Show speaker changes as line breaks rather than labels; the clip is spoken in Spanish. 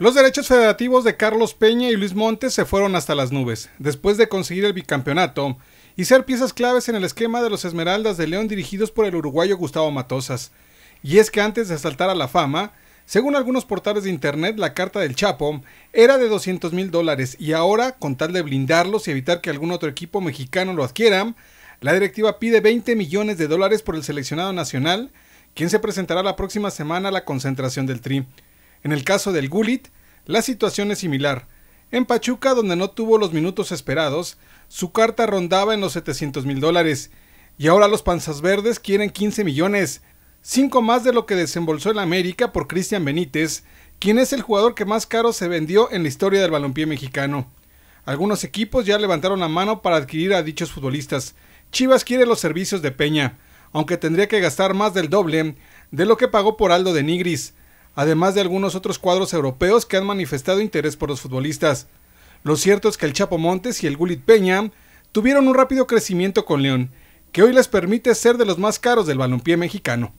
Los derechos federativos de Carlos Peña y Luis Montes se fueron hasta las nubes, después de conseguir el bicampeonato y ser piezas claves en el esquema de los Esmeraldas de León dirigidos por el uruguayo Gustavo Matosas. Y es que antes de asaltar a la fama, según algunos portales de internet, la carta del Chapo era de 200 mil dólares y ahora, con tal de blindarlos y evitar que algún otro equipo mexicano lo adquiera, la directiva pide 20 millones de dólares por el seleccionado nacional, quien se presentará la próxima semana a la concentración del Tri. En el caso del Gulit, la situación es similar. En Pachuca, donde no tuvo los minutos esperados, su carta rondaba en los 700 mil dólares. Y ahora los panzas verdes quieren 15 millones, cinco más de lo que desembolsó el América por Cristian Benítez, quien es el jugador que más caro se vendió en la historia del balompié mexicano. Algunos equipos ya levantaron la mano para adquirir a dichos futbolistas. Chivas quiere los servicios de Peña, aunque tendría que gastar más del doble de lo que pagó por Aldo de Nigris además de algunos otros cuadros europeos que han manifestado interés por los futbolistas. Lo cierto es que el Chapo Montes y el Gulit Peña tuvieron un rápido crecimiento con León, que hoy les permite ser de los más caros del balompié mexicano.